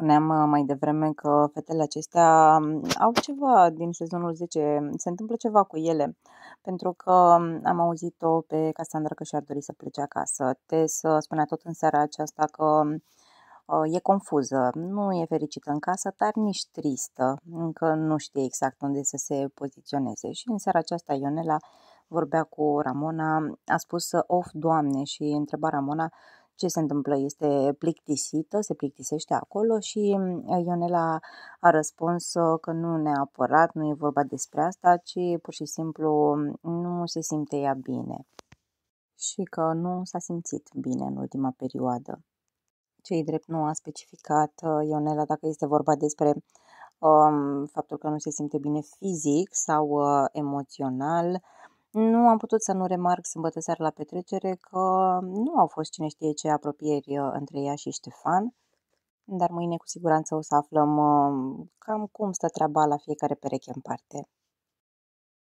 spuneam uh, mai devreme că fetele acestea um, au ceva din sezonul 10, se întâmplă ceva cu ele, pentru că um, am auzit-o pe Cassandra că și-ar dori să plece acasă. să spunea tot în seara aceasta că um, uh, e confuză, nu e fericită în casă, dar nici tristă, încă nu știe exact unde să se poziționeze. Și în seara aceasta Ionela vorbea cu Ramona, a spus of, Doamne, și întreba Ramona ce se întâmplă? Este plictisită, se plictisește acolo și mm, Ionela a răspuns uh, că nu neapărat, nu e vorba despre asta, ci pur și simplu mm, nu se simte ea bine și că nu s-a simțit bine în ultima perioadă. Cei drept nu a specificat uh, Ionela dacă este vorba despre um, faptul că nu se simte bine fizic sau uh, emoțional, nu am putut să nu remarc sâmbătă seara la petrecere că nu au fost cine știe ce apropieri uh, între ea și Ștefan, dar mâine cu siguranță o să aflăm uh, cam cum stă treaba la fiecare pereche în parte.